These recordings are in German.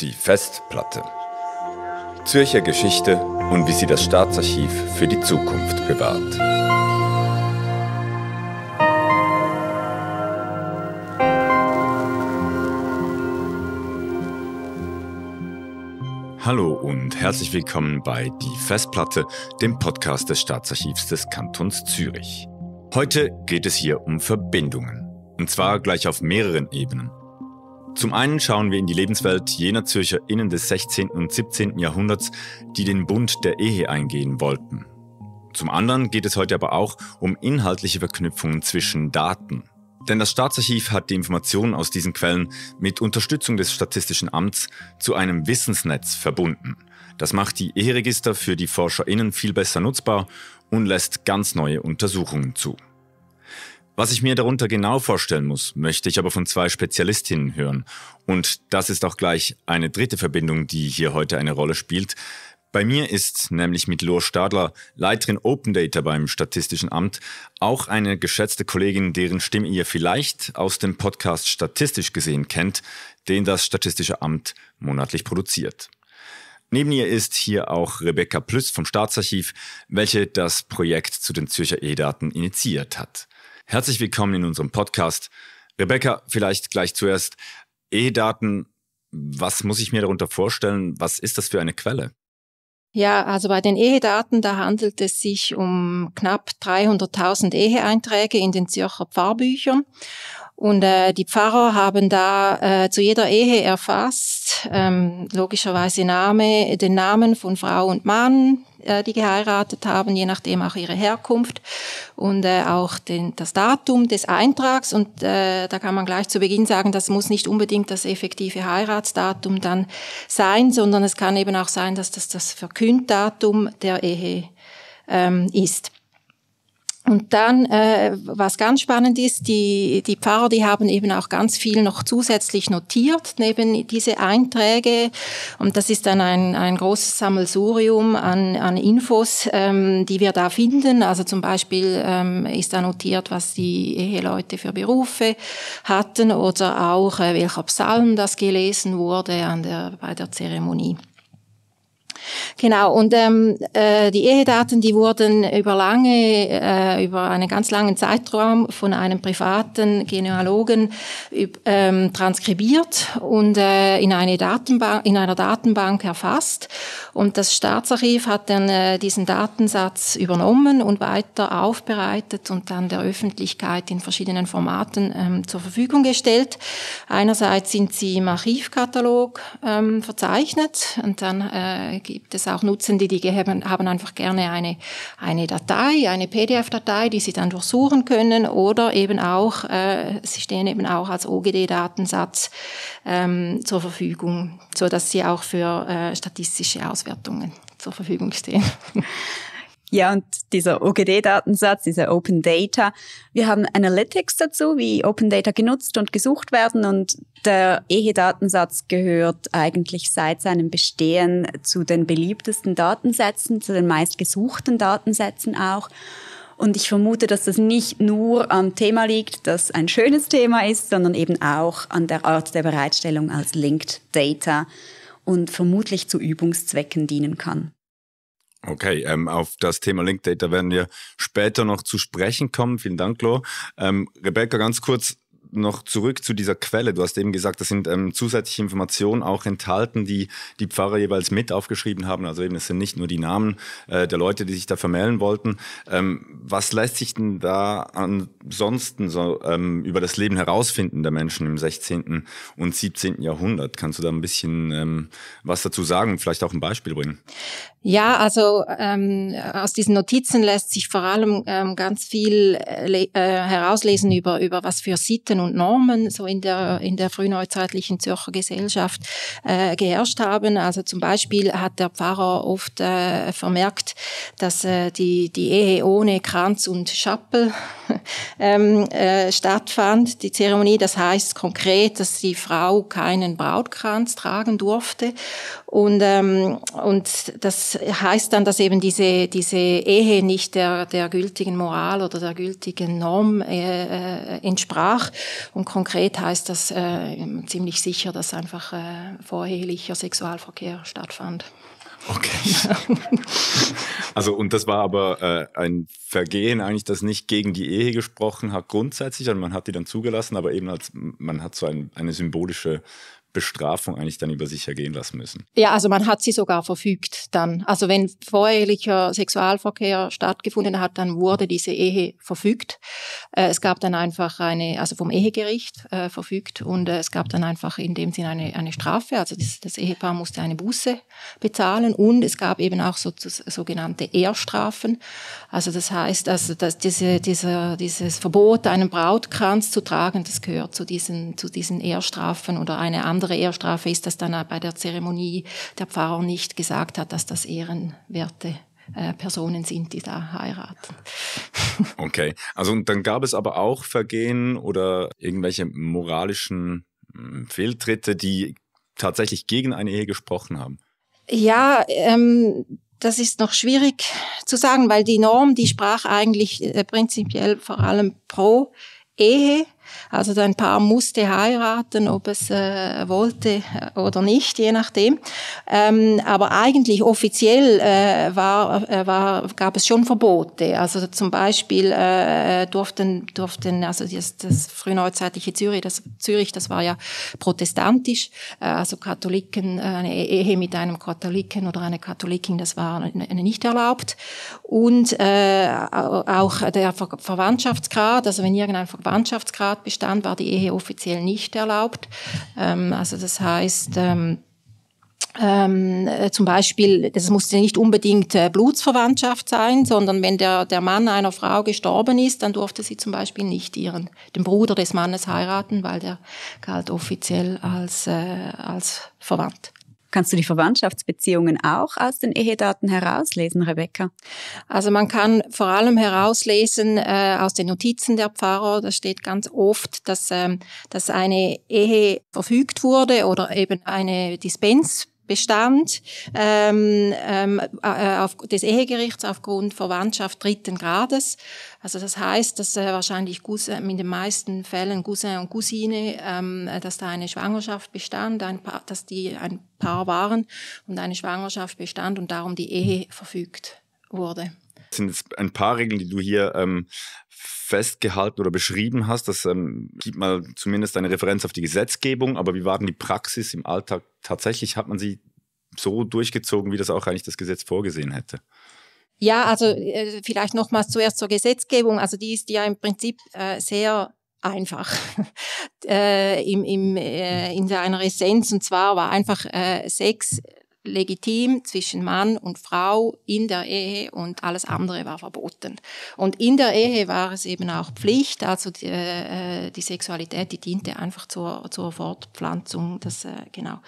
Die Festplatte. Zürcher Geschichte und wie sie das Staatsarchiv für die Zukunft bewahrt. Hallo und herzlich willkommen bei Die Festplatte, dem Podcast des Staatsarchivs des Kantons Zürich. Heute geht es hier um Verbindungen. Und zwar gleich auf mehreren Ebenen. Zum einen schauen wir in die Lebenswelt jener ZürcherInnen des 16. und 17. Jahrhunderts, die den Bund der Ehe eingehen wollten. Zum anderen geht es heute aber auch um inhaltliche Verknüpfungen zwischen Daten. Denn das Staatsarchiv hat die Informationen aus diesen Quellen mit Unterstützung des Statistischen Amts zu einem Wissensnetz verbunden. Das macht die Eheregister für die ForscherInnen viel besser nutzbar und lässt ganz neue Untersuchungen zu. Was ich mir darunter genau vorstellen muss, möchte ich aber von zwei Spezialistinnen hören. Und das ist auch gleich eine dritte Verbindung, die hier heute eine Rolle spielt. Bei mir ist nämlich mit Lore Stadler, Leiterin Open Data beim Statistischen Amt, auch eine geschätzte Kollegin, deren Stimme ihr vielleicht aus dem Podcast Statistisch gesehen kennt, den das Statistische Amt monatlich produziert. Neben ihr ist hier auch Rebecca Plüss vom Staatsarchiv, welche das Projekt zu den Zürcher E-Daten initiiert hat. Herzlich willkommen in unserem Podcast. Rebecca, vielleicht gleich zuerst. E-Daten, was muss ich mir darunter vorstellen? Was ist das für eine Quelle? Ja, also bei den Ehedaten, da handelt es sich um knapp 300.000 Eheeinträge in den Zürcher Pfarrbüchern. Und äh, die Pfarrer haben da äh, zu jeder Ehe erfasst, ähm, logischerweise Name, den Namen von Frau und Mann, äh, die geheiratet haben, je nachdem auch ihre Herkunft und äh, auch den, das Datum des Eintrags. Und äh, da kann man gleich zu Beginn sagen, das muss nicht unbedingt das effektive Heiratsdatum dann sein, sondern es kann eben auch sein, dass das das Verkünddatum der Ehe ähm, ist. Und dann, äh, was ganz spannend ist, die, die Pfarrer, die haben eben auch ganz viel noch zusätzlich notiert, neben diese Einträge. Und das ist dann ein, ein großes Sammelsurium an, an Infos, ähm, die wir da finden. Also zum Beispiel ähm, ist da notiert, was die Eheleute für Berufe hatten oder auch, äh, welcher Psalm das gelesen wurde an der, bei der Zeremonie. Genau, und ähm, äh, die Ehedaten, die wurden über lange, äh, über einen ganz langen Zeitraum von einem privaten Genealogen ähm, transkribiert und äh, in, eine Datenbank, in einer Datenbank erfasst. Und das Staatsarchiv hat dann äh, diesen Datensatz übernommen und weiter aufbereitet und dann der Öffentlichkeit in verschiedenen Formaten ähm, zur Verfügung gestellt. Einerseits sind sie im Archivkatalog ähm, verzeichnet und dann äh, gibt es auch Nutzende, die haben, haben einfach gerne eine, eine Datei, eine PDF-Datei, die sie dann durchsuchen können oder eben auch, äh, sie stehen eben auch als OGD-Datensatz ähm, zur Verfügung, so dass sie auch für äh, statistische Auswertungen zur Verfügung stehen. Ja, und dieser OGD-Datensatz, dieser Open Data. Wir haben Analytics dazu, wie Open Data genutzt und gesucht werden. Und der EHE-Datensatz gehört eigentlich seit seinem Bestehen zu den beliebtesten Datensätzen, zu den meistgesuchten Datensätzen auch. Und ich vermute, dass das nicht nur am Thema liegt, das ein schönes Thema ist, sondern eben auch an der Art der Bereitstellung als Linked Data und vermutlich zu Übungszwecken dienen kann. Okay, ähm, auf das Thema Link Data werden wir später noch zu sprechen kommen. Vielen Dank, Lo. Ähm, Rebecca, ganz kurz noch zurück zu dieser Quelle. Du hast eben gesagt, das sind ähm, zusätzliche Informationen auch enthalten, die die Pfarrer jeweils mit aufgeschrieben haben. Also eben, es sind nicht nur die Namen äh, der Leute, die sich da vermählen wollten. Ähm, was lässt sich denn da ansonsten so ähm, über das Leben herausfinden der Menschen im 16. und 17. Jahrhundert? Kannst du da ein bisschen ähm, was dazu sagen und vielleicht auch ein Beispiel bringen? Ja, also ähm, aus diesen Notizen lässt sich vor allem ähm, ganz viel äh, äh, herauslesen über über was für Sitten und Normen so in der in der frühneuzeitlichen Zürcher Gesellschaft äh, geherrscht haben. Also zum Beispiel hat der Pfarrer oft äh, vermerkt, dass äh, die die Ehe ohne Kranz und Schappel ähm, äh, stattfand, die Zeremonie. Das heißt konkret, dass die Frau keinen Brautkranz tragen durfte. Und, ähm, und das heißt dann, dass eben diese, diese Ehe nicht der, der gültigen Moral oder der gültigen Norm äh, äh entsprach. Und konkret heißt das äh, ziemlich sicher, dass einfach äh, vorehelicher Sexualverkehr stattfand. Okay. also, und das war aber äh, ein Vergehen eigentlich, das nicht gegen die Ehe gesprochen hat grundsätzlich, und man hat die dann zugelassen, aber eben als, man hat so ein, eine symbolische Bestrafung eigentlich dann über sich ergehen lassen müssen. Ja, also man hat sie sogar verfügt dann. Also wenn vorehelicher Sexualverkehr stattgefunden hat, dann wurde diese Ehe verfügt. Äh, es gab dann einfach eine, also vom Ehegericht äh, verfügt und äh, es gab dann einfach in dem Sinne eine, eine Strafe. Also das, das, Ehepaar musste eine Buße bezahlen und es gab eben auch so, so, sogenannte Ehrstrafen. Also das heißt, also, dass diese, dieser, dieses Verbot, einen Brautkranz zu tragen, das gehört zu diesen, zu diesen Ehrstrafen oder eine andere andere Ehrstrafe ist, dass dann bei der Zeremonie der Pfarrer nicht gesagt hat, dass das ehrenwerte äh, Personen sind, die da heiraten. okay, also dann gab es aber auch Vergehen oder irgendwelche moralischen hm, Fehltritte, die tatsächlich gegen eine Ehe gesprochen haben. Ja, ähm, das ist noch schwierig zu sagen, weil die Norm, die sprach eigentlich äh, prinzipiell vor allem pro Ehe also ein Paar musste heiraten, ob es äh, wollte äh, oder nicht, je nachdem. Ähm, aber eigentlich offiziell äh, war, äh, war, gab es schon Verbote. Also zum Beispiel äh, durften, durften also das, das frühneuzeitliche Zürich, das, Zürich, das war ja protestantisch, äh, also Katholiken, äh, eine Ehe mit einem Katholiken oder einer Katholikin, das war nicht erlaubt. Und äh, auch der Ver Verwandtschaftsgrad, also wenn irgendein Verwandtschaftsgrad Tatbestand war die Ehe offiziell nicht erlaubt. Ähm, also das heißt, ähm, ähm, äh, zum Beispiel, das musste nicht unbedingt äh, Blutsverwandtschaft sein, sondern wenn der, der Mann einer Frau gestorben ist, dann durfte sie zum Beispiel nicht ihren, den Bruder des Mannes heiraten, weil der galt offiziell als, äh, als verwandt. Kannst du die Verwandtschaftsbeziehungen auch aus den Ehedaten herauslesen, Rebecca? Also man kann vor allem herauslesen äh, aus den Notizen der Pfarrer, da steht ganz oft, dass, ähm, dass eine Ehe verfügt wurde oder eben eine Dispens Bestand ähm, ähm, äh, auf, des Ehegerichts aufgrund Verwandtschaft dritten Grades. Also das heißt, dass äh, wahrscheinlich Cousin, in den meisten Fällen Cousin und Cousine, ähm, äh, dass da eine Schwangerschaft bestand, ein Paar, dass die ein Paar waren und eine Schwangerschaft bestand und darum die Ehe verfügt wurde. Das sind jetzt ein paar Regeln, die du hier ähm, festgehalten oder beschrieben hast. Das ähm, gibt mal zumindest eine Referenz auf die Gesetzgebung, aber wie war denn die Praxis im Alltag? Tatsächlich hat man sie so durchgezogen, wie das auch eigentlich das Gesetz vorgesehen hätte. Ja, also äh, vielleicht nochmals zuerst zur Gesetzgebung. Also die ist ja im Prinzip äh, sehr einfach äh, im, im, äh, in seiner Essenz. Und zwar war einfach äh, Sex legitim zwischen Mann und Frau in der Ehe und alles andere war verboten. Und in der Ehe war es eben auch Pflicht, also die, äh, die Sexualität, die diente einfach zur, zur Fortpflanzung, das äh, genau.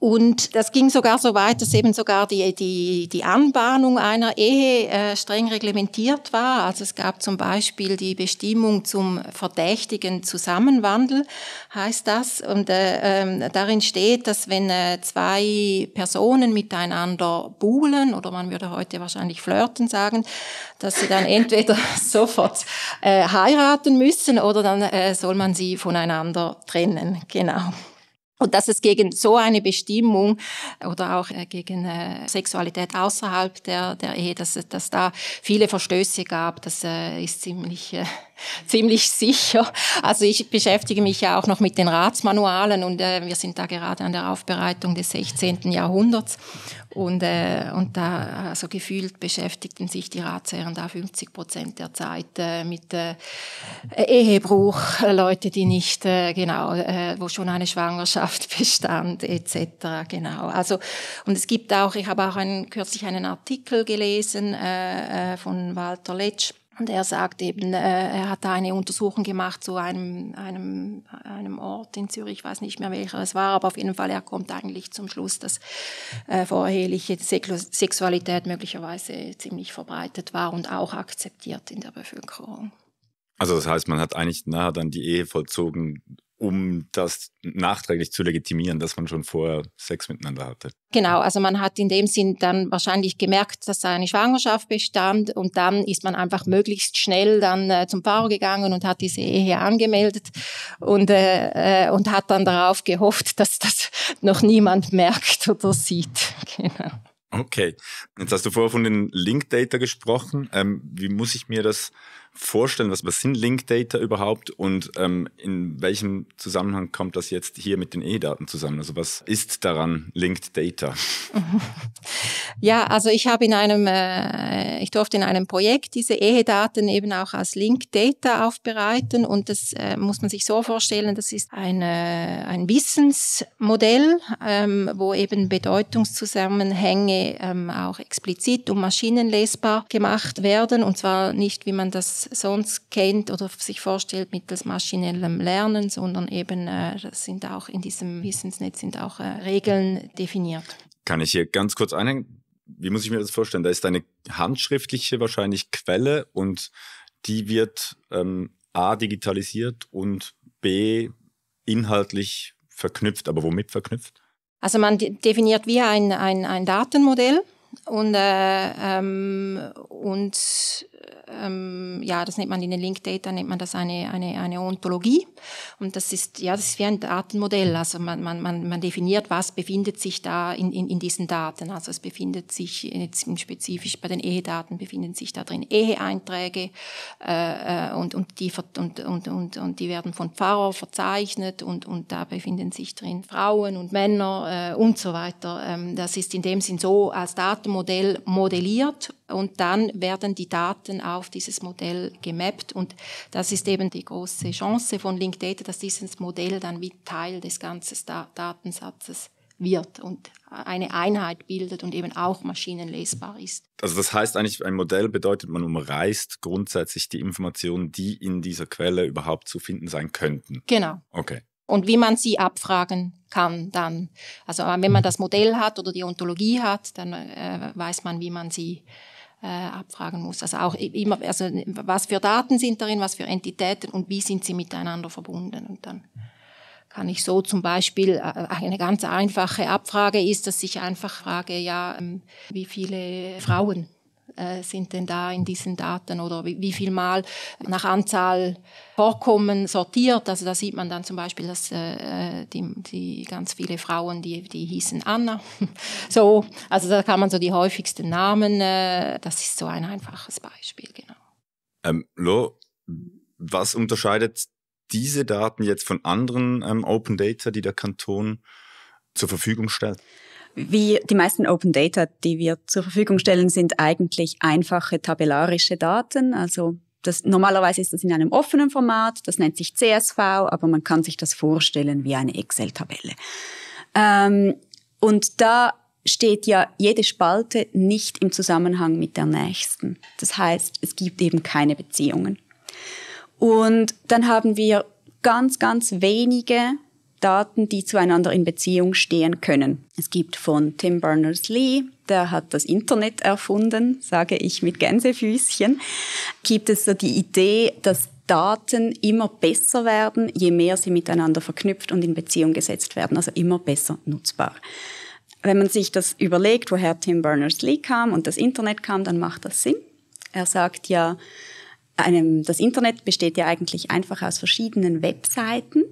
Und das ging sogar so weit, dass eben sogar die, die, die Anbahnung einer Ehe äh, streng reglementiert war. Also es gab zum Beispiel die Bestimmung zum verdächtigen Zusammenwandel, heißt das. Und äh, äh, darin steht, dass wenn äh, zwei Personen miteinander buhlen, oder man würde heute wahrscheinlich flirten sagen, dass sie dann entweder sofort äh, heiraten müssen oder dann äh, soll man sie voneinander trennen. Genau. Und dass es gegen so eine Bestimmung oder auch äh, gegen äh, Sexualität außerhalb der, der Ehe, dass es da viele Verstöße gab, das äh, ist ziemlich, ziemlich sicher. Also ich beschäftige mich ja auch noch mit den Ratsmanualen und wir sind da gerade an der Aufbereitung des 16. Jahrhunderts. Und, äh, und da, also gefühlt beschäftigten sich die Ratsherren da 50 Prozent der Zeit äh, mit äh, Ehebruch, äh, Leute, die nicht, äh, genau, äh, wo schon eine Schwangerschaft bestand, etc. Genau. Also, und es gibt auch, ich habe auch einen, kürzlich einen Artikel gelesen äh, äh von Walter Letsch, und er sagt eben, äh, er hat da eine Untersuchung gemacht zu einem, einem, einem Ort in Zürich, ich weiß nicht mehr welcher es war, aber auf jeden Fall, er kommt eigentlich zum Schluss, dass äh, voreheliche Sexualität möglicherweise ziemlich verbreitet war und auch akzeptiert in der Bevölkerung. Also das heißt, man hat eigentlich nahe dann die Ehe vollzogen, um das nachträglich zu legitimieren, dass man schon vorher Sex miteinander hatte. Genau, also man hat in dem Sinn dann wahrscheinlich gemerkt, dass eine Schwangerschaft bestand und dann ist man einfach möglichst schnell dann äh, zum Pfarrer gegangen und hat diese Ehe angemeldet und, äh, äh, und hat dann darauf gehofft, dass das noch niemand merkt oder sieht. Genau. Okay, jetzt hast du vorher von den Linkdata gesprochen. Ähm, wie muss ich mir das vorstellen? Was, was sind Linked Data überhaupt und ähm, in welchem Zusammenhang kommt das jetzt hier mit den E-Daten zusammen? Also was ist daran Linked Data? Ja, also ich habe in einem, äh, ich durfte in einem Projekt diese Ehedaten eben auch als Linked Data aufbereiten und das äh, muss man sich so vorstellen, das ist ein, äh, ein Wissensmodell, ähm, wo eben Bedeutungszusammenhänge ähm, auch explizit und maschinenlesbar gemacht werden und zwar nicht, wie man das sonst kennt oder sich vorstellt mittels maschinellem Lernen, sondern eben äh, sind auch in diesem Wissensnetz sind auch äh, Regeln definiert. Kann ich hier ganz kurz einhängen? Wie muss ich mir das vorstellen? Da ist eine handschriftliche wahrscheinlich Quelle und die wird ähm, a digitalisiert und b inhaltlich verknüpft. Aber womit verknüpft? Also man definiert wie ein, ein, ein Datenmodell und, äh, ähm, und ähm, ja, das nennt man in den Link Data, nennt man das eine, eine, eine Ontologie. Und das ist, ja, das ist wie ein Datenmodell. Also man, man, man, man definiert, was befindet sich da in, in, in diesen Daten. Also es befindet sich jetzt spezifisch bei den Ehedaten befinden sich da drin Eheeinträge, äh, äh und, und die, und, und, und, und die werden von Pfarrer verzeichnet und, und da befinden sich drin Frauen und Männer, äh, und so weiter. Ähm, das ist in dem Sinn so als Datenmodell modelliert und dann werden die Daten Daten auf dieses Modell gemappt. Und das ist eben die große Chance von Linked Data, dass dieses Modell dann wie Teil des ganzen Datensatzes wird und eine Einheit bildet und eben auch maschinenlesbar ist. Also das heißt eigentlich, ein Modell bedeutet, man umreißt grundsätzlich die Informationen, die in dieser Quelle überhaupt zu finden sein könnten. Genau. Okay. Und wie man sie abfragen kann dann. Also wenn man das Modell hat oder die Ontologie hat, dann äh, weiß man, wie man sie äh, abfragen muss. Also auch immer, also was für Daten sind darin, was für Entitäten und wie sind sie miteinander verbunden. Und dann kann ich so zum Beispiel, äh, eine ganz einfache Abfrage ist, dass ich einfach frage, ja, ähm, wie viele Frauen äh, sind denn da in diesen Daten oder wie, wie viel Mal nach Anzahl Vorkommen sortiert. Also da sieht man dann zum Beispiel, dass äh, die, die ganz viele Frauen, die, die hießen Anna. so, also da kann man so die häufigsten Namen. Äh, das ist so ein einfaches Beispiel, genau. Ähm, Lo, was unterscheidet diese Daten jetzt von anderen ähm, Open Data, die der Kanton zur Verfügung stellt? Wie die meisten Open Data, die wir zur Verfügung stellen, sind eigentlich einfache tabellarische Daten. Also das, normalerweise ist das in einem offenen Format, das nennt sich CSV, aber man kann sich das vorstellen wie eine Excel-Tabelle. Ähm, und da steht ja jede Spalte nicht im Zusammenhang mit der nächsten. Das heißt, es gibt eben keine Beziehungen. Und dann haben wir ganz, ganz wenige Daten, die zueinander in Beziehung stehen können. Es gibt von Tim Berners-Lee, der hat das Internet erfunden, sage ich mit Gänsefüßchen, gibt es so die Idee, dass Daten immer besser werden, je mehr sie miteinander verknüpft und in Beziehung gesetzt werden, also immer besser nutzbar. Wenn man sich das überlegt, woher Tim Berners-Lee kam und das Internet kam, dann macht das Sinn. Er sagt ja, einem, das Internet besteht ja eigentlich einfach aus verschiedenen Webseiten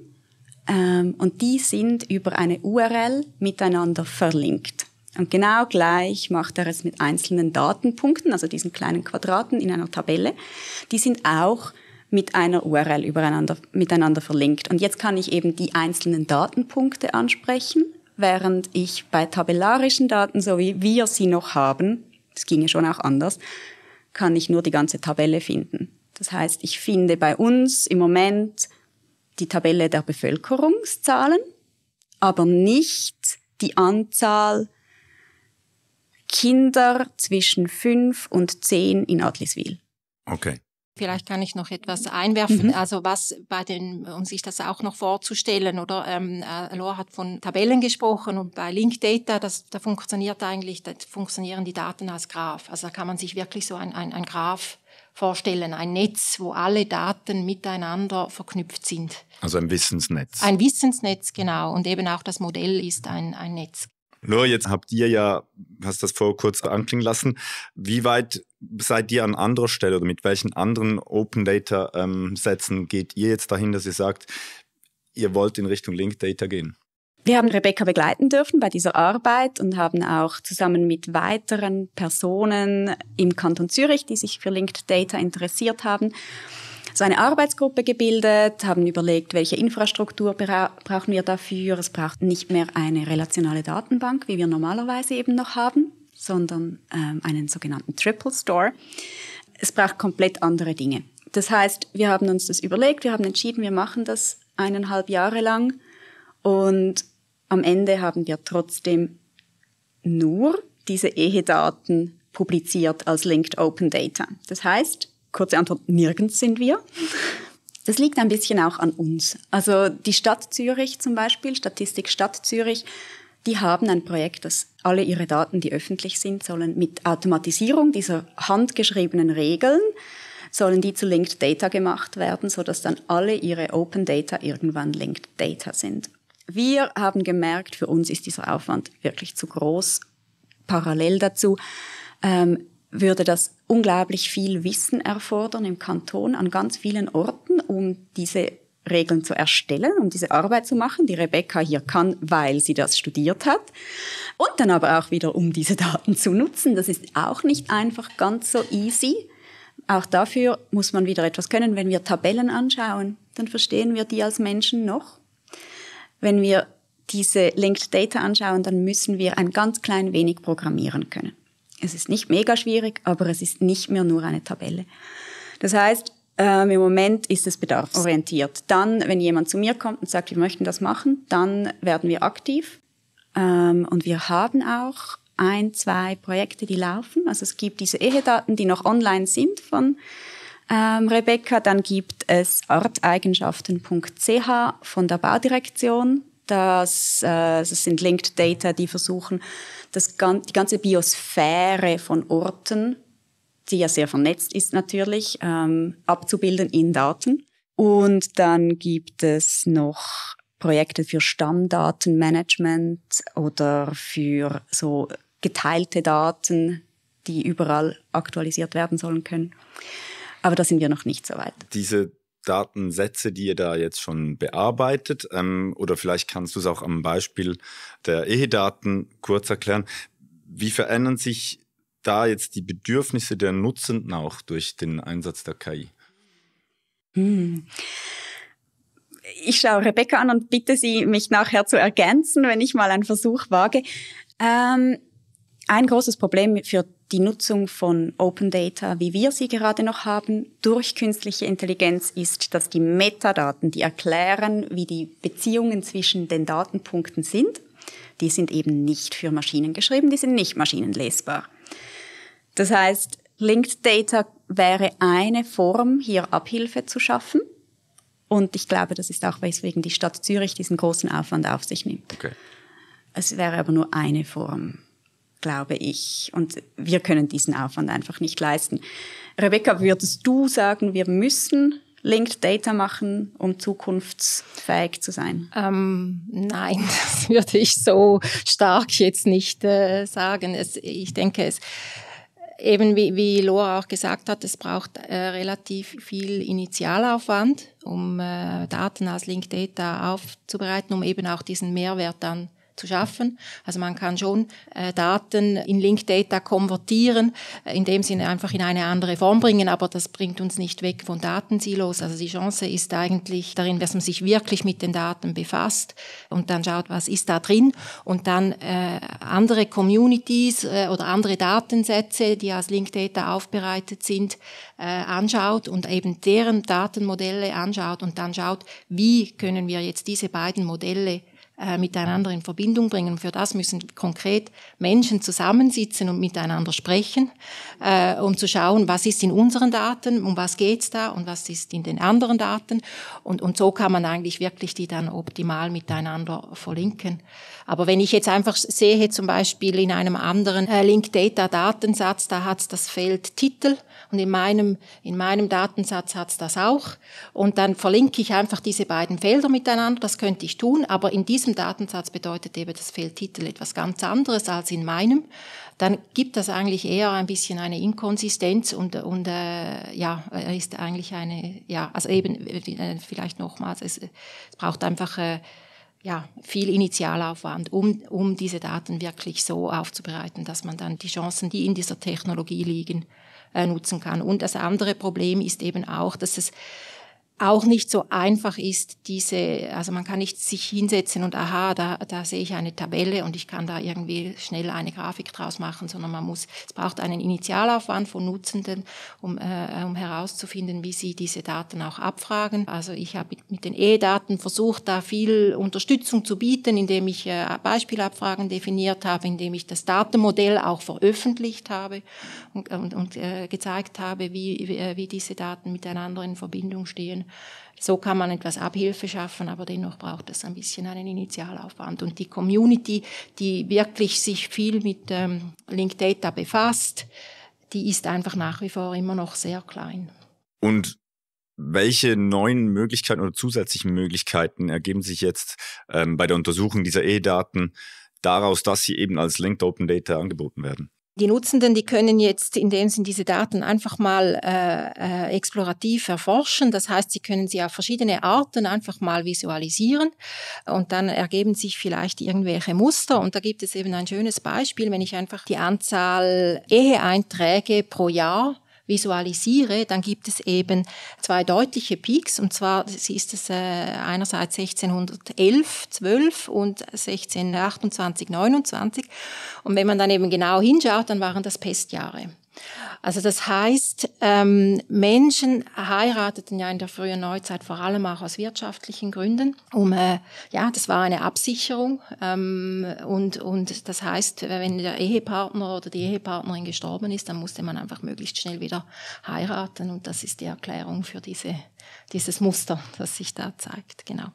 ähm, und die sind über eine URL miteinander verlinkt. Und genau gleich macht er es mit einzelnen Datenpunkten, also diesen kleinen Quadraten in einer Tabelle. Die sind auch mit einer URL übereinander, miteinander verlinkt. Und jetzt kann ich eben die einzelnen Datenpunkte ansprechen, während ich bei tabellarischen Daten, so wie wir sie noch haben, das ginge schon auch anders, kann ich nur die ganze Tabelle finden. Das heißt, ich finde bei uns im Moment die Tabelle der Bevölkerungszahlen, aber nicht die Anzahl Kinder zwischen fünf und zehn in Adliswil. Okay. Vielleicht kann ich noch etwas einwerfen. Mhm. Also was bei den, um sich das auch noch vorzustellen, oder ähm, äh, Laura hat von Tabellen gesprochen und bei Link Data, das, da funktioniert eigentlich, da funktionieren die Daten als Graph. Also da kann man sich wirklich so ein, ein, ein Graph vorstellen. Ein Netz, wo alle Daten miteinander verknüpft sind. Also ein Wissensnetz. Ein Wissensnetz, genau. Und eben auch das Modell ist ein, ein Netz. Nur jetzt habt ihr ja, hast das vor kurz anklingen lassen, wie weit seid ihr an anderer Stelle oder mit welchen anderen Open Data ähm, Sätzen geht ihr jetzt dahin, dass ihr sagt, ihr wollt in Richtung Linked Data gehen? Wir haben Rebecca begleiten dürfen bei dieser Arbeit und haben auch zusammen mit weiteren Personen im Kanton Zürich, die sich für Linked Data interessiert haben, so eine Arbeitsgruppe gebildet, haben überlegt, welche Infrastruktur bra brauchen wir dafür. Es braucht nicht mehr eine relationale Datenbank, wie wir normalerweise eben noch haben, sondern ähm, einen sogenannten Triple Store. Es braucht komplett andere Dinge. Das heißt, wir haben uns das überlegt, wir haben entschieden, wir machen das eineinhalb Jahre lang und am Ende haben wir trotzdem nur diese Ehedaten publiziert als Linked Open Data. Das heißt, kurze Antwort, nirgends sind wir. Das liegt ein bisschen auch an uns. Also die Stadt Zürich zum Beispiel, Statistik Stadt Zürich, die haben ein Projekt, dass alle ihre Daten, die öffentlich sind, sollen mit Automatisierung dieser handgeschriebenen Regeln, sollen die zu Linked Data gemacht werden, sodass dann alle ihre Open Data irgendwann Linked Data sind. Wir haben gemerkt, für uns ist dieser Aufwand wirklich zu groß. Parallel dazu ähm, würde das unglaublich viel Wissen erfordern im Kanton an ganz vielen Orten, um diese Regeln zu erstellen, um diese Arbeit zu machen, die Rebecca hier kann, weil sie das studiert hat. Und dann aber auch wieder, um diese Daten zu nutzen. Das ist auch nicht einfach ganz so easy. Auch dafür muss man wieder etwas können. Wenn wir Tabellen anschauen, dann verstehen wir die als Menschen noch. Wenn wir diese Linked Data anschauen, dann müssen wir ein ganz klein wenig programmieren können. Es ist nicht mega schwierig, aber es ist nicht mehr nur eine Tabelle. Das heißt, ähm, Im Moment ist es bedarfsorientiert. Dann, wenn jemand zu mir kommt und sagt, wir möchten das machen, dann werden wir aktiv. Ähm, und wir haben auch ein, zwei Projekte, die laufen. Also es gibt diese Ehedaten, die noch online sind von ähm, Rebecca, dann gibt es ortseigenschaften.ch von der Baudirektion. Das, äh, das sind Linked Data, die versuchen, das, die ganze Biosphäre von Orten, die ja sehr vernetzt ist natürlich, ähm, abzubilden in Daten. Und dann gibt es noch Projekte für Stammdatenmanagement oder für so geteilte Daten, die überall aktualisiert werden sollen können. Aber da sind wir noch nicht so weit. Diese Datensätze, die ihr da jetzt schon bearbeitet, ähm, oder vielleicht kannst du es auch am Beispiel der Ehedaten kurz erklären. Wie verändern sich da jetzt die Bedürfnisse der Nutzenden auch durch den Einsatz der KI? Hm ich schaue Rebecca an und bitte sie, mich nachher zu ergänzen, wenn ich mal einen Versuch wage. Ähm, ein großes Problem für die Nutzung von Open Data, wie wir sie gerade noch haben, durch künstliche Intelligenz ist, dass die Metadaten, die erklären, wie die Beziehungen zwischen den Datenpunkten sind, die sind eben nicht für Maschinen geschrieben, die sind nicht maschinenlesbar. Das heißt, Linked Data wäre eine Form, hier Abhilfe zu schaffen. Und ich glaube, das ist auch, weswegen die Stadt Zürich diesen großen Aufwand auf sich nimmt. Okay. Es wäre aber nur eine Form glaube ich. Und wir können diesen Aufwand einfach nicht leisten. Rebecca, würdest du sagen, wir müssen Linked Data machen, um zukunftsfähig zu sein? Ähm, nein, das würde ich so stark jetzt nicht äh, sagen. Es, ich denke, es eben wie, wie Laura auch gesagt hat, es braucht äh, relativ viel Initialaufwand, um äh, Daten als Linked Data aufzubereiten, um eben auch diesen Mehrwert dann zu schaffen. Also man kann schon äh, Daten in Linked Data konvertieren, äh, in dem Sinne einfach in eine andere Form bringen, aber das bringt uns nicht weg von Datensilos. Also die Chance ist eigentlich darin, dass man sich wirklich mit den Daten befasst und dann schaut, was ist da drin und dann äh, andere Communities äh, oder andere Datensätze, die als Linked Data aufbereitet sind, äh, anschaut und eben deren Datenmodelle anschaut und dann schaut, wie können wir jetzt diese beiden Modelle äh, miteinander in Verbindung bringen. Und für das müssen konkret Menschen zusammensitzen und miteinander sprechen, äh, um zu schauen, was ist in unseren Daten, um was geht's da und was ist in den anderen Daten. Und, und so kann man eigentlich wirklich die dann optimal miteinander verlinken. Aber wenn ich jetzt einfach sehe, zum Beispiel in einem anderen äh, Link Data Datensatz, da hat's das Feld Titel und in meinem, in meinem Datensatz hat's das auch. Und dann verlinke ich einfach diese beiden Felder miteinander. Das könnte ich tun, aber in diesem diesem Datensatz bedeutet eben das Feld etwas ganz anderes als in meinem, dann gibt das eigentlich eher ein bisschen eine Inkonsistenz und, und äh, ja, ist eigentlich eine, ja, also eben äh, vielleicht nochmals, es, es braucht einfach äh, ja, viel Initialaufwand, um, um diese Daten wirklich so aufzubereiten, dass man dann die Chancen, die in dieser Technologie liegen, äh, nutzen kann. Und das andere Problem ist eben auch, dass es auch nicht so einfach ist, diese, also man kann nicht sich hinsetzen und aha, da, da sehe ich eine Tabelle und ich kann da irgendwie schnell eine Grafik draus machen, sondern man muss, es braucht einen Initialaufwand von Nutzenden, um, äh, um herauszufinden, wie sie diese Daten auch abfragen. Also ich habe mit, mit den E-Daten versucht, da viel Unterstützung zu bieten, indem ich äh, Beispielabfragen definiert habe, indem ich das Datenmodell auch veröffentlicht habe und, und, und äh, gezeigt habe, wie, wie, äh, wie diese Daten miteinander in Verbindung stehen. So kann man etwas Abhilfe schaffen, aber dennoch braucht es ein bisschen einen Initialaufwand. Und die Community, die wirklich sich viel mit ähm, Link Data befasst, die ist einfach nach wie vor immer noch sehr klein. Und welche neuen Möglichkeiten oder zusätzlichen Möglichkeiten ergeben sich jetzt ähm, bei der Untersuchung dieser E-Daten daraus, dass sie eben als Linked Open Data angeboten werden? die Nutzenden, die können jetzt in dem Sinn diese Daten einfach mal äh, äh, explorativ erforschen. Das heißt, sie können sie auf verschiedene Arten einfach mal visualisieren und dann ergeben sich vielleicht irgendwelche Muster. Und da gibt es eben ein schönes Beispiel, wenn ich einfach die Anzahl Eheeinträge pro Jahr visualisiere, dann gibt es eben zwei deutliche Peaks. Und zwar ist es äh, einerseits 1611, 12 und 1628, 29. Und wenn man dann eben genau hinschaut, dann waren das Pestjahre. Also das heißt, ähm, Menschen heirateten ja in der frühen Neuzeit vor allem auch aus wirtschaftlichen Gründen. Um, äh, ja, das war eine Absicherung ähm, und und das heißt, wenn der Ehepartner oder die Ehepartnerin gestorben ist, dann musste man einfach möglichst schnell wieder heiraten und das ist die Erklärung für diese dieses Muster, das sich da zeigt, genau.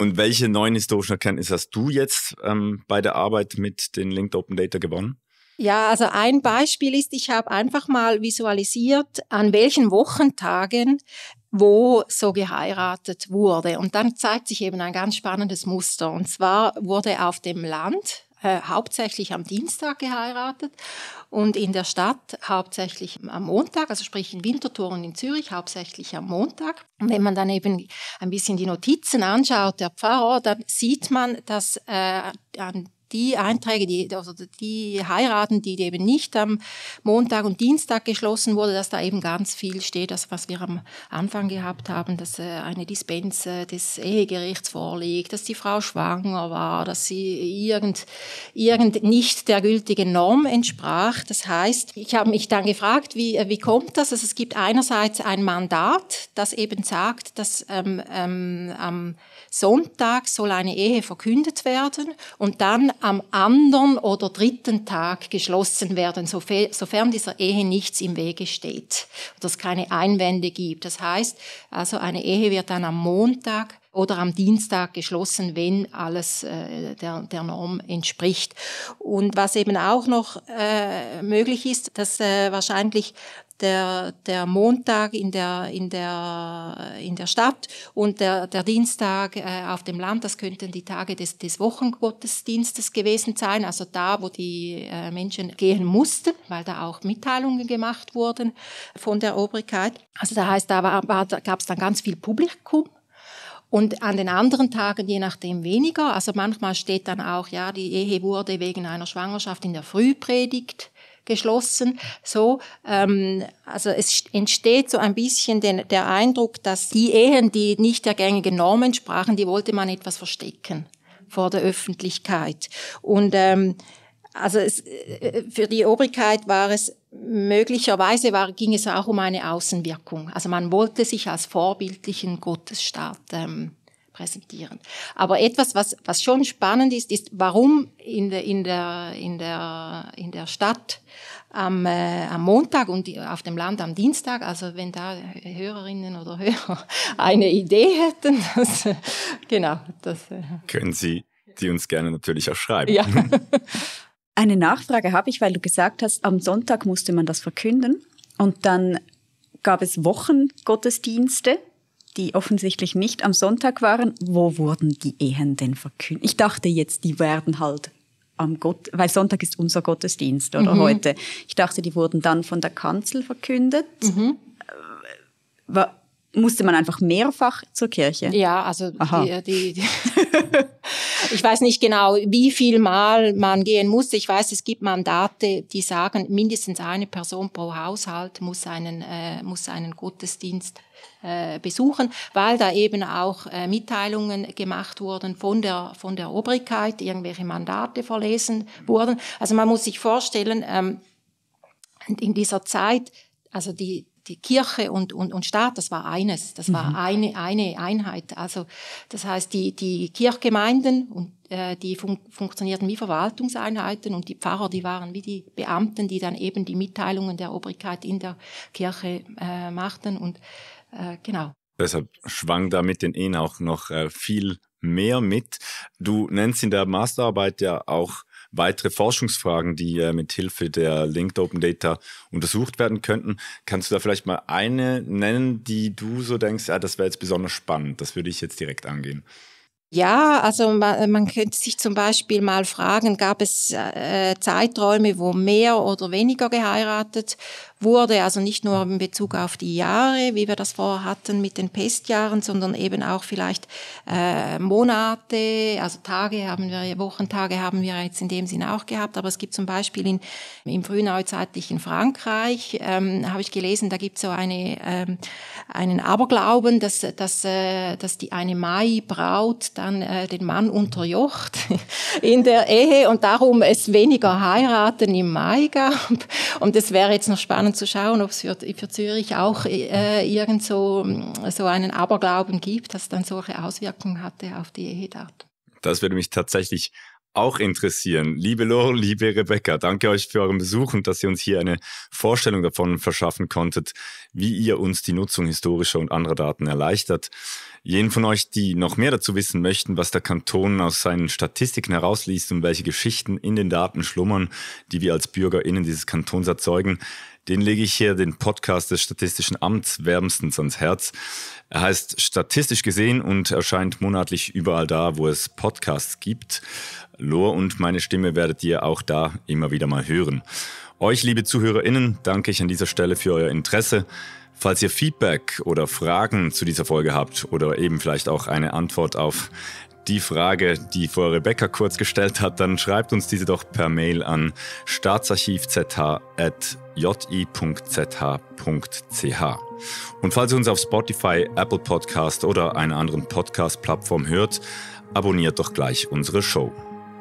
Und welche neuen historischen Erkenntnisse hast du jetzt ähm, bei der Arbeit mit den Linked Open Data gewonnen? Ja, also ein Beispiel ist, ich habe einfach mal visualisiert, an welchen Wochentagen wo so geheiratet wurde. Und dann zeigt sich eben ein ganz spannendes Muster. Und zwar wurde auf dem Land äh, hauptsächlich am Dienstag geheiratet und in der Stadt hauptsächlich am Montag, also sprich in Winterthur und in Zürich hauptsächlich am Montag. Und wenn man dann eben ein bisschen die Notizen anschaut, der Pfarrer, dann sieht man, dass äh, an die Einträge, die, also die Heiraten, die eben nicht am Montag und Dienstag geschlossen wurde, dass da eben ganz viel steht, das, also was wir am Anfang gehabt haben, dass äh, eine Dispens äh, des Ehegerichts vorliegt, dass die Frau schwanger war, dass sie irgend, irgend nicht der gültigen Norm entsprach. Das heißt, ich habe mich dann gefragt, wie, äh, wie kommt das? Also es gibt einerseits ein Mandat, das eben sagt, dass ähm, ähm, am Sonntag soll eine Ehe verkündet werden und dann am anderen oder dritten Tag geschlossen werden, sofern dieser Ehe nichts im Wege steht oder es keine Einwände gibt. Das heißt, also eine Ehe wird dann am Montag oder am Dienstag geschlossen, wenn alles äh, der, der Norm entspricht. Und was eben auch noch äh, möglich ist, dass äh, wahrscheinlich der, der Montag in der, in, der, in der Stadt und der, der Dienstag äh, auf dem Land. Das könnten die Tage des, des Wochengottesdienstes gewesen sein, also da, wo die äh, Menschen gehen mussten, weil da auch Mitteilungen gemacht wurden von der Obrigkeit. Also da heißt, da, war, da gab es dann ganz viel Publikum und an den anderen Tagen je nachdem weniger. Also manchmal steht dann auch, ja, die Ehe wurde wegen einer Schwangerschaft in der Frühpredigt geschlossen. So, ähm, also es entsteht so ein bisschen den, der Eindruck, dass die Ehen, die nicht der gängigen Norm entsprachen, die wollte man etwas verstecken vor der Öffentlichkeit. Und ähm, also es, äh, für die Obrigkeit war es möglicherweise war, ging es auch um eine Außenwirkung. Also man wollte sich als vorbildlichen Gottesstaat ähm, präsentieren. Aber etwas, was, was schon spannend ist, ist, warum in der, in der, in der, in der Stadt am, äh, am Montag und auf dem Land am Dienstag, also wenn da Hörerinnen oder Hörer eine Idee hätten, das, genau. Das, äh. Können Sie die uns gerne natürlich auch schreiben. Ja. Eine Nachfrage habe ich, weil du gesagt hast, am Sonntag musste man das verkünden und dann gab es Wochengottesdienste die offensichtlich nicht am Sonntag waren, wo wurden die Ehen denn verkündet? Ich dachte jetzt, die werden halt am Gott, weil Sonntag ist unser Gottesdienst oder mhm. heute. Ich dachte, die wurden dann von der Kanzel verkündet. Mhm. Äh, musste man einfach mehrfach zur Kirche? Ja, also die, die, die ich weiß nicht genau, wie viel Mal man gehen muss. Ich weiß, es gibt Mandate, die sagen, mindestens eine Person pro Haushalt muss einen, äh, muss einen Gottesdienst äh, besuchen, weil da eben auch äh, Mitteilungen gemacht wurden von der, von der Obrigkeit, irgendwelche Mandate verlesen wurden. Also man muss sich vorstellen, ähm, in dieser Zeit, also die, die Kirche und, und, und Staat, das war eines, das war mhm. eine, eine Einheit. Also das heißt, die, die Kirchgemeinden und äh, die fun funktionierten wie Verwaltungseinheiten und die Pfarrer, die waren wie die Beamten, die dann eben die Mitteilungen der Obrigkeit in der Kirche äh, machten und äh, genau. Deshalb schwang da mit den Ehen auch noch äh, viel mehr mit. Du nennst in der Masterarbeit ja auch weitere Forschungsfragen, die äh, mit Hilfe der Linked Open Data untersucht werden könnten. Kannst du da vielleicht mal eine nennen, die du so denkst, ah, das wäre jetzt besonders spannend, das würde ich jetzt direkt angehen? Ja, also man, man, könnte sich zum Beispiel mal fragen, gab es äh, Zeiträume, wo mehr oder weniger geheiratet wurde, also nicht nur in Bezug auf die Jahre, wie wir das vorher hatten mit den Pestjahren, sondern eben auch vielleicht äh, Monate, also Tage haben wir, Wochentage haben wir jetzt in dem Sinn auch gehabt, aber es gibt zum Beispiel in, im frühneuzeitlichen Frankreich, ähm, habe ich gelesen, da gibt es so eine, ähm, einen Aberglauben, dass, dass, äh, dass die eine Mai-Braut dann äh, den Mann unterjocht in der Ehe und darum es weniger heiraten im Mai gab und es wäre jetzt noch spannend zu schauen, ob es für, für Zürich auch äh, irgend so, so einen Aberglauben gibt, dass dann solche Auswirkungen hatte auf die Ehedart. Das würde mich tatsächlich auch interessieren. Liebe Lore, liebe Rebecca, danke euch für euren Besuch und dass ihr uns hier eine Vorstellung davon verschaffen konntet, wie ihr uns die Nutzung historischer und anderer Daten erleichtert. Jenen von euch, die noch mehr dazu wissen möchten, was der Kanton aus seinen Statistiken herausliest und welche Geschichten in den Daten schlummern, die wir als BürgerInnen dieses Kantons erzeugen, den lege ich hier den Podcast des Statistischen Amts wärmstens ans Herz. Er heißt Statistisch gesehen und erscheint monatlich überall da, wo es Podcasts gibt. Lor und meine Stimme werdet ihr auch da immer wieder mal hören. Euch, liebe ZuhörerInnen, danke ich an dieser Stelle für euer Interesse. Falls ihr Feedback oder Fragen zu dieser Folge habt oder eben vielleicht auch eine Antwort auf die Frage, die vor Rebecca kurz gestellt hat, dann schreibt uns diese doch per Mail an staatsarchivzh.ji.zh.ch. Und falls ihr uns auf Spotify, Apple Podcast oder einer anderen Podcast-Plattform hört, abonniert doch gleich unsere Show.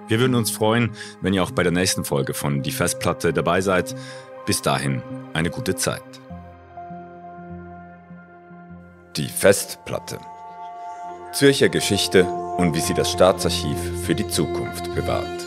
Wir würden uns freuen, wenn ihr auch bei der nächsten Folge von Die Festplatte dabei seid. Bis dahin, eine gute Zeit. Die Festplatte. Zürcher Geschichte und wie sie das Staatsarchiv für die Zukunft bewahrt.